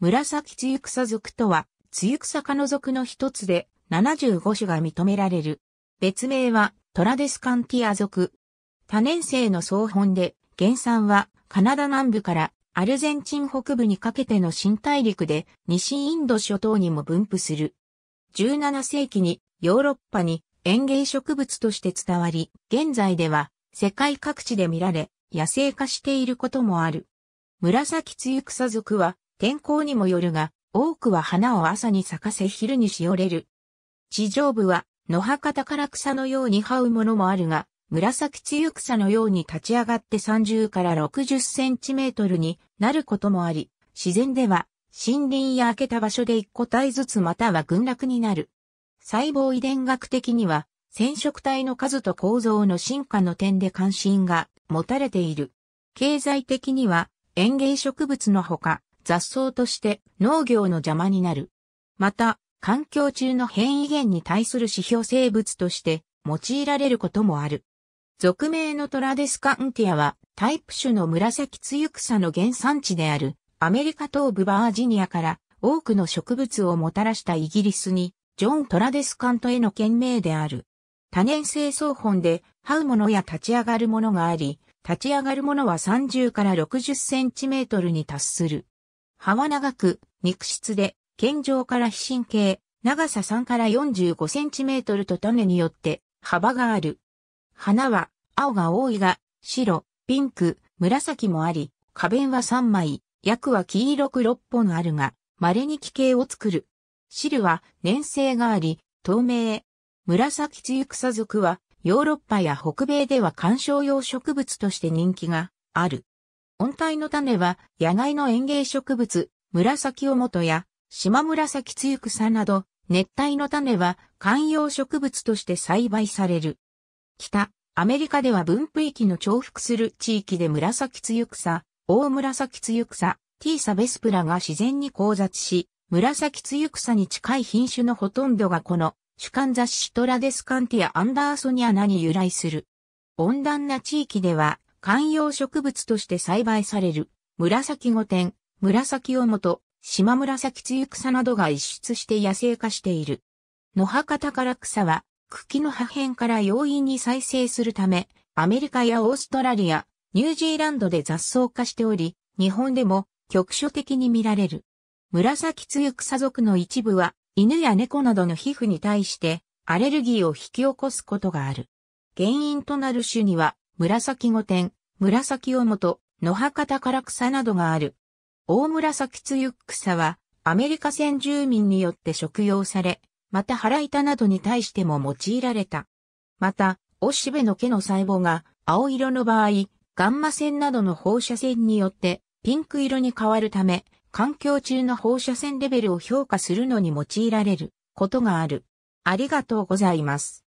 紫露草属とは、露草科の属の一つで、75種が認められる。別名は、トラデスカンティア属。多年生の総本で、原産は、カナダ南部からアルゼンチン北部にかけての新大陸で、西インド諸島にも分布する。17世紀にヨーロッパに園芸植物として伝わり、現在では世界各地で見られ、野生化していることもある。紫露草属は天候にもよるが、多くは花を朝に咲かせ昼にしおれる。地上部は、野葉方から草のように這うものもあるが、紫露草のように立ち上がって30から60センチメートルになることもあり、自然では森林や開けた場所で1個体ずつまたは群落になる。細胞遺伝学的には染色体の数と構造の進化の点で関心が持たれている。経済的には園芸植物のほか雑草として農業の邪魔になる。また、環境中の変異源に対する指標生物として用いられることもある。俗名のトラデスカンティアはタイプ種の紫ゆ草の原産地であるアメリカ東部バージニアから多くの植物をもたらしたイギリスにジョン・トラデスカントへの懸名である。多年生草本で、這うものや立ち上がるものがあり、立ち上がるものは30から60センチメートルに達する。葉は長く、肉質で、健常から非神経、長さ3から45センチメートルと種によって幅がある。花は青が多いが、白、ピンク、紫もあり、花弁は3枚、薬は黄色く6本あるが、稀に奇形を作る。汁は粘性があり、透明。紫露草属はヨーロッパや北米では観賞用植物として人気がある。温帯の種は野外の園芸植物、紫おもとや島紫つゆ草など、熱帯の種は観葉植物として栽培される。北、アメリカでは分布域の重複する地域で紫つゆ草、大紫つゆ草、ーサベスプラが自然に交雑し、紫つゆ草に近い品種のほとんどがこの主観雑誌トラデスカンティア・アンダーソニアナに由来する。温暖な地域では観葉植物として栽培される、紫御殿、紫尾本、島紫露草などが一出して野生化している。野博宝草は、茎の破片から容易に再生するため、アメリカやオーストラリア、ニュージーランドで雑草化しており、日本でも局所的に見られる。紫露草属の一部は、犬や猫などの皮膚に対して、アレルギーを引き起こすことがある。原因となる種には、紫御殿、紫尾本、野博多唐草などがある。大紫つゆ草は、アメリカ先住民によって食用され、また腹板などに対しても用いられた。また、おしべの毛の細胞が青色の場合、ガンマ線などの放射線によってピンク色に変わるため、環境中の放射線レベルを評価するのに用いられることがある。ありがとうございます。